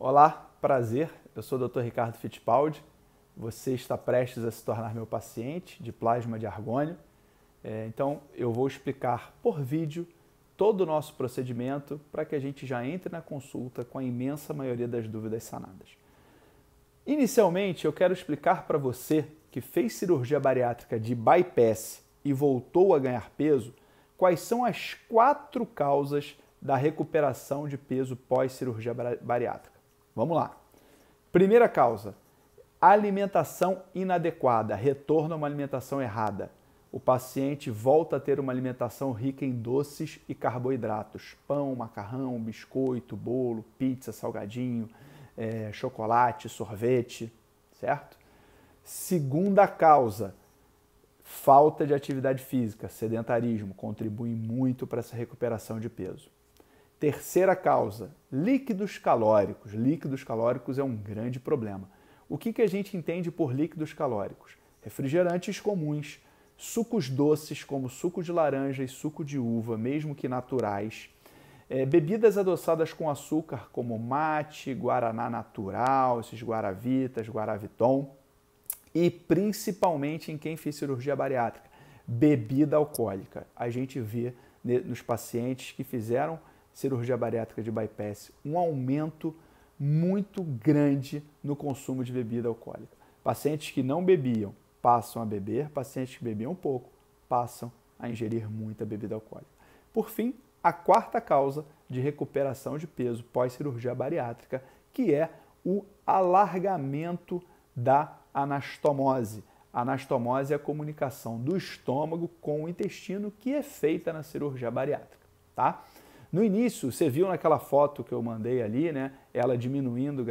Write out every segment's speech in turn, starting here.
Olá, prazer. Eu sou o Dr. Ricardo Fittipaldi. Você está prestes a se tornar meu paciente de plasma de argônio. É, então, eu vou explicar por vídeo todo o nosso procedimento para que a gente já entre na consulta com a imensa maioria das dúvidas sanadas. Inicialmente, eu quero explicar para você que fez cirurgia bariátrica de bypass e voltou a ganhar peso, quais são as quatro causas da recuperação de peso pós cirurgia bariátrica. Vamos lá. Primeira causa: alimentação inadequada, retorno a uma alimentação errada. O paciente volta a ter uma alimentação rica em doces e carboidratos: pão, macarrão, biscoito, bolo, pizza, salgadinho, é, chocolate, sorvete, certo? Segunda causa: falta de atividade física, sedentarismo, contribui muito para essa recuperação de peso. Terceira causa, líquidos calóricos. Líquidos calóricos é um grande problema. O que, que a gente entende por líquidos calóricos? Refrigerantes comuns, sucos doces como suco de laranja e suco de uva, mesmo que naturais, é, bebidas adoçadas com açúcar como mate, guaraná natural, esses guaravitas, guaraviton, e principalmente em quem fez cirurgia bariátrica, bebida alcoólica. A gente vê nos pacientes que fizeram cirurgia bariátrica de bypass, um aumento muito grande no consumo de bebida alcoólica. Pacientes que não bebiam passam a beber, pacientes que bebiam pouco passam a ingerir muita bebida alcoólica. Por fim, a quarta causa de recuperação de peso pós-cirurgia bariátrica, que é o alargamento da anastomose. A anastomose é a comunicação do estômago com o intestino que é feita na cirurgia bariátrica, tá? No início, você viu naquela foto que eu mandei ali, né, ela diminuindo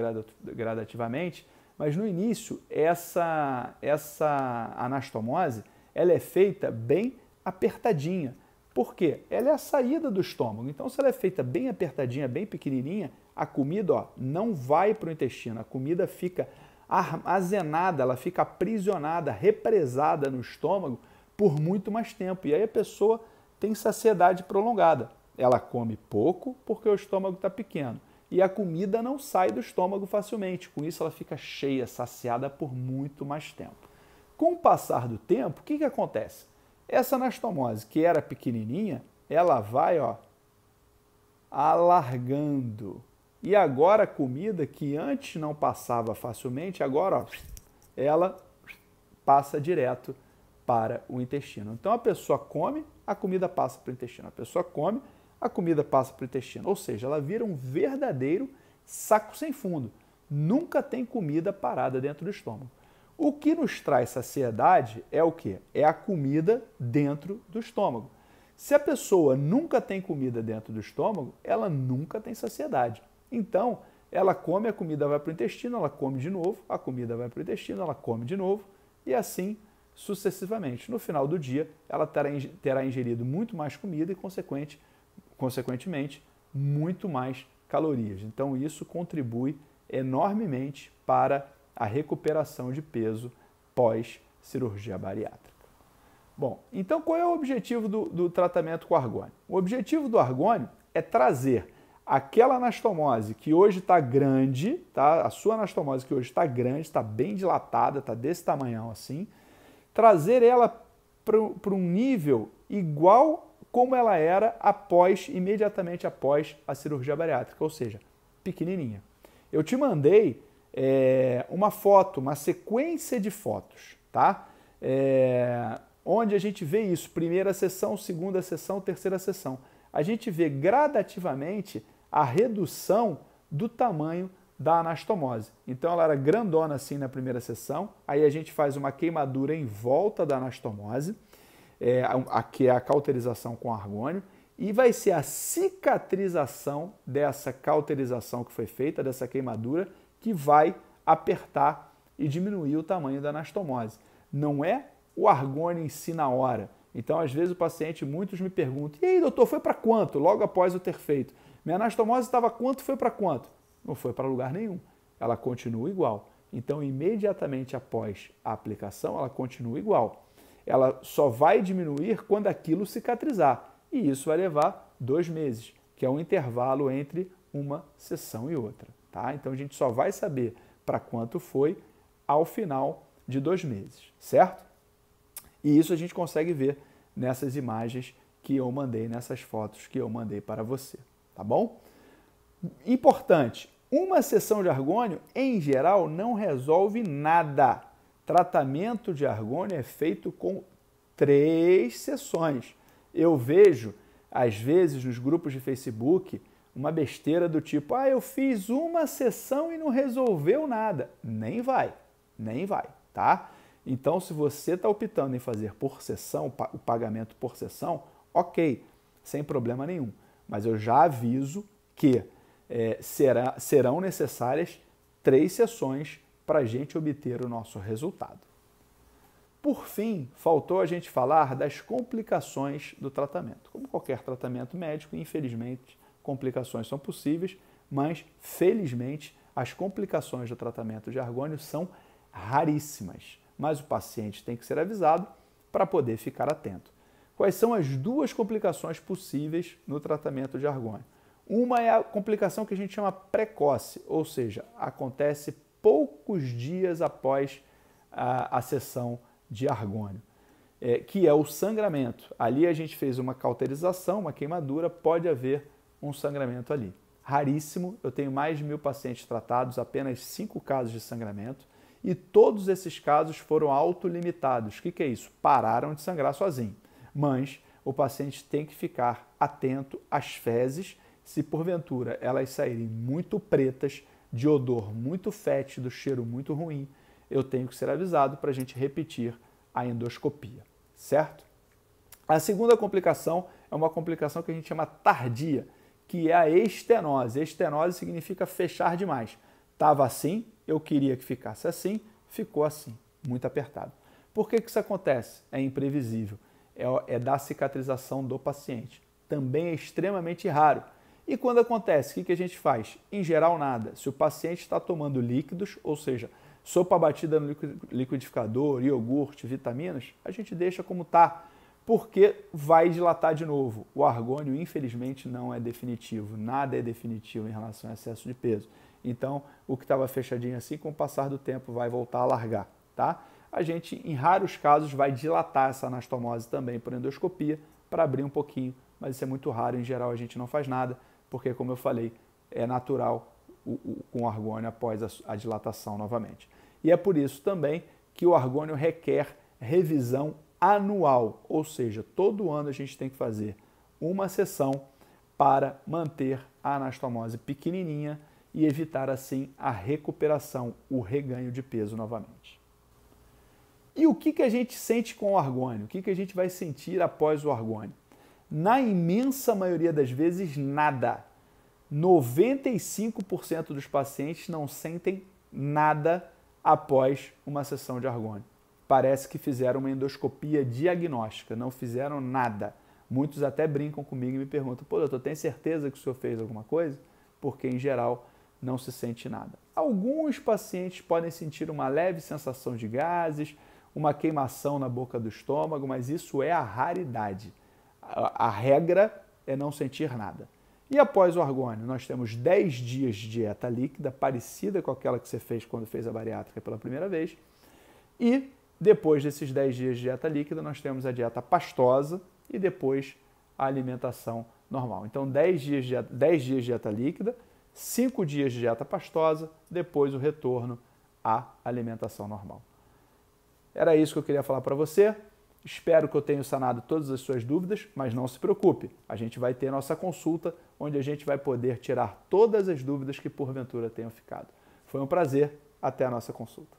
gradativamente, mas no início, essa, essa anastomose ela é feita bem apertadinha. Por quê? Ela é a saída do estômago. Então, se ela é feita bem apertadinha, bem pequenininha, a comida ó, não vai para o intestino, a comida fica armazenada, ela fica aprisionada, represada no estômago por muito mais tempo. E aí a pessoa tem saciedade prolongada. Ela come pouco porque o estômago está pequeno e a comida não sai do estômago facilmente. Com isso, ela fica cheia, saciada por muito mais tempo. Com o passar do tempo, o que, que acontece? Essa anastomose, que era pequenininha, ela vai ó, alargando. E agora a comida que antes não passava facilmente, agora ó, ela passa direto para o intestino. Então a pessoa come, a comida passa para o intestino. A pessoa come, a comida passa para o intestino. Ou seja, ela vira um verdadeiro saco sem fundo. Nunca tem comida parada dentro do estômago. O que nos traz saciedade é o que? É a comida dentro do estômago. Se a pessoa nunca tem comida dentro do estômago, ela nunca tem saciedade. Então, ela come, a comida vai para o intestino, ela come de novo, a comida vai para o intestino, ela come de novo e assim sucessivamente. No final do dia, ela terá ingerido muito mais comida e, consequente, consequentemente, muito mais calorias. Então, isso contribui enormemente para a recuperação de peso pós cirurgia bariátrica. Bom, então qual é o objetivo do, do tratamento com argônio? O objetivo do argônio é trazer aquela anastomose que hoje está grande, tá? a sua anastomose que hoje está grande, está bem dilatada, está desse tamanhão assim, trazer ela para um nível igual como ela era após, imediatamente após a cirurgia bariátrica, ou seja, pequenininha. Eu te mandei é, uma foto, uma sequência de fotos, tá? É, onde a gente vê isso, primeira sessão, segunda sessão, terceira sessão. A gente vê gradativamente a redução do tamanho da anastomose. Então ela era grandona assim na primeira sessão, aí a gente faz uma queimadura em volta da anastomose, é, a, que é a cauterização com argônio, e vai ser a cicatrização dessa cauterização que foi feita, dessa queimadura, que vai apertar e diminuir o tamanho da anastomose. Não é o argônio em si na hora. Então, às vezes, o paciente, muitos me perguntam: e aí, doutor, foi para quanto logo após eu ter feito? Minha anastomose estava quanto, foi para quanto? Não foi para lugar nenhum. Ela continua igual. Então, imediatamente após a aplicação, ela continua igual ela só vai diminuir quando aquilo cicatrizar. E isso vai levar dois meses, que é o um intervalo entre uma sessão e outra. Tá? Então a gente só vai saber para quanto foi ao final de dois meses, certo? E isso a gente consegue ver nessas imagens que eu mandei, nessas fotos que eu mandei para você, tá bom? Importante, uma sessão de argônio, em geral, não resolve nada tratamento de argônio é feito com três sessões. Eu vejo, às vezes, nos grupos de Facebook, uma besteira do tipo: ah, eu fiz uma sessão e não resolveu nada. Nem vai, nem vai, tá? Então, se você está optando em fazer por sessão, o pagamento por sessão, ok, sem problema nenhum. Mas eu já aviso que é, será, serão necessárias três sessões para a gente obter o nosso resultado. Por fim, faltou a gente falar das complicações do tratamento. Como qualquer tratamento médico, infelizmente, complicações são possíveis, mas felizmente as complicações do tratamento de argônio são raríssimas. Mas o paciente tem que ser avisado para poder ficar atento. Quais são as duas complicações possíveis no tratamento de argônio? Uma é a complicação que a gente chama precoce, ou seja, acontece poucos dias após a, a sessão de argônio, é, que é o sangramento. Ali a gente fez uma cauterização, uma queimadura, pode haver um sangramento ali. Raríssimo, eu tenho mais de mil pacientes tratados, apenas cinco casos de sangramento, e todos esses casos foram autolimitados. O que, que é isso? Pararam de sangrar sozinho. Mas o paciente tem que ficar atento às fezes, se porventura elas saírem muito pretas, de odor muito fétido, cheiro muito ruim, eu tenho que ser avisado para a gente repetir a endoscopia, certo? A segunda complicação é uma complicação que a gente chama tardia, que é a estenose. Estenose significa fechar demais. Tava assim, eu queria que ficasse assim, ficou assim, muito apertado. Por que, que isso acontece? É imprevisível, é, é da cicatrização do paciente. Também é extremamente raro e quando acontece, o que, que a gente faz? Em geral, nada. Se o paciente está tomando líquidos, ou seja, sopa batida no liquidificador, iogurte, vitaminas, a gente deixa como está, porque vai dilatar de novo. O argônio, infelizmente, não é definitivo. Nada é definitivo em relação ao excesso de peso. Então, o que estava fechadinho assim, com o passar do tempo, vai voltar a largar, tá? A gente, em raros casos, vai dilatar essa anastomose também por endoscopia para abrir um pouquinho, mas isso é muito raro. Em geral, a gente não faz nada porque, como eu falei, é natural o, o, com o argônio após a, a dilatação novamente. E é por isso também que o argônio requer revisão anual, ou seja, todo ano a gente tem que fazer uma sessão para manter a anastomose pequenininha e evitar assim a recuperação, o reganho de peso novamente. E o que, que a gente sente com o argônio? O que, que a gente vai sentir após o argônio? na imensa maioria das vezes, nada. 95% dos pacientes não sentem nada após uma sessão de argônio. Parece que fizeram uma endoscopia diagnóstica, não fizeram nada. Muitos até brincam comigo e me perguntam: pô, doutor, tem certeza que o senhor fez alguma coisa? Porque, em geral, não se sente nada. Alguns pacientes podem sentir uma leve sensação de gases, uma queimação na boca do estômago, mas isso é a raridade a, regra é não sentir nada. E após o argônio, nós temos 10 dias de dieta líquida, parecida com aquela que você fez quando fez a bariátrica pela primeira vez. E depois desses 10 dias de dieta líquida, nós temos a dieta pastosa e depois a alimentação normal. Então, 10 dias de, 10 dias de dieta líquida, 5 dias de dieta pastosa, depois o retorno à alimentação normal. Era isso que eu queria falar para você. Espero que eu tenha sanado todas as suas dúvidas, mas não se preocupe, a gente vai ter nossa consulta, onde a gente vai poder tirar todas as dúvidas que porventura tenham ficado. Foi um prazer, até a nossa consulta.